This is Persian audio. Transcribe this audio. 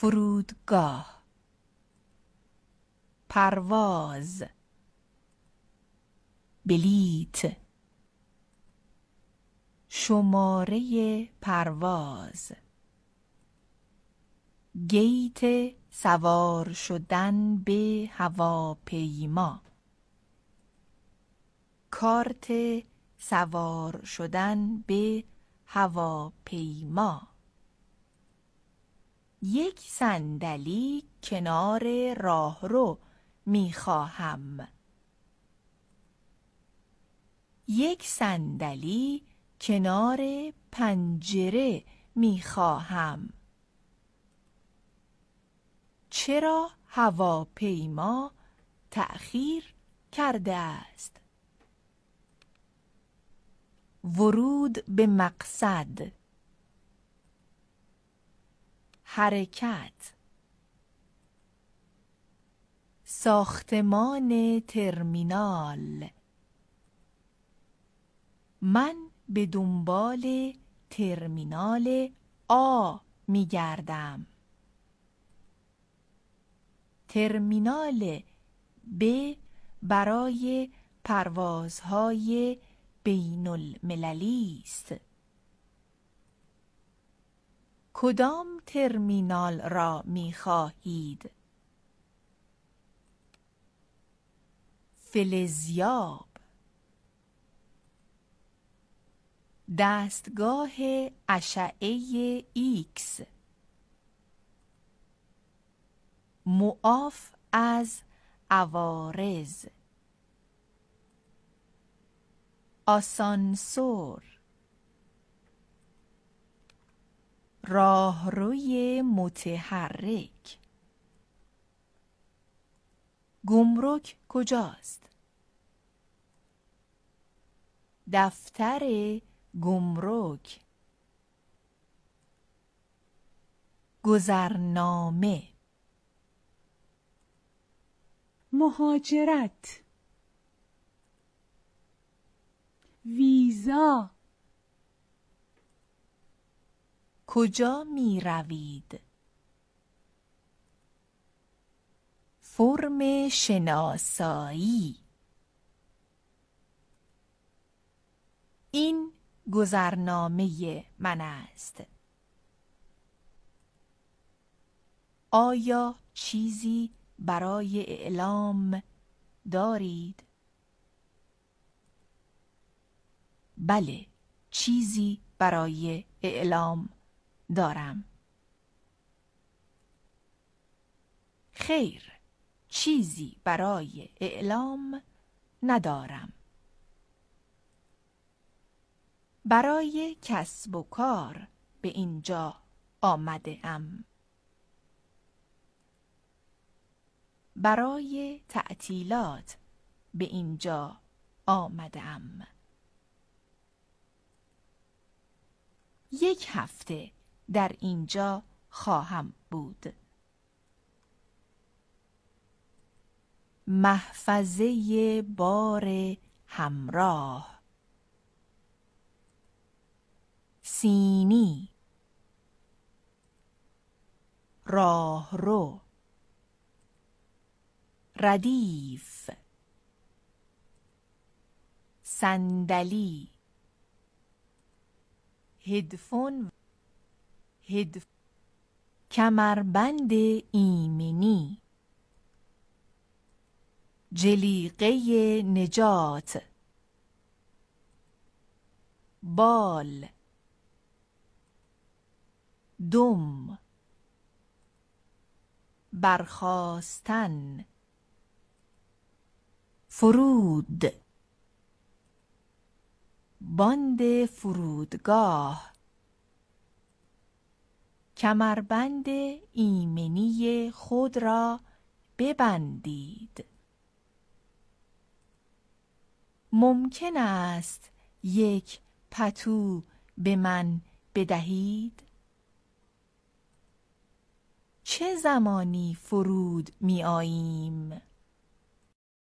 فرودگاه پرواز بلیت شماره پرواز گیت سوار شدن به هواپیما کارت سوار شدن به هواپیما یک صندلی کنار راه راهرو خواهم. یک صندلی کنار پنجره خواهم. چرا هواپیما تأخیر کرده است ورود به مقصد حرکت ساختمان ترمینال من به دنبال ترمینال آ می گردم. ترمینال ب برای پروازهای بین المللی است. کدام ترمینال را می خواهید؟ فلزیاب دستگاه اشعه ایکس معاف از عوارز آسانسور راهروی متحرک گمرک کجاست دفتر گمرک گذرنامه مهاجرت ویزا کجا می روید؟ فرم شناسایی این گذرنامه من است آیا چیزی برای اعلام دارید؟ بله چیزی برای اعلام دارم خیر چیزی برای اعلام ندارم برای کسب و کار به اینجا آمده ام برای تعطیلات به اینجا آمده ام یک هفته در اینجا خواهم بود محفظه بار همراه سینی رو ردیف صندلی هدفون کمربند ایمنی جلیقه نجات بال دم برخواستن فرود باند فرودگاه کمربند ایمنی خود را ببندید ممکن است یک پتو به من بدهید چه زمانی فرود می آییم؟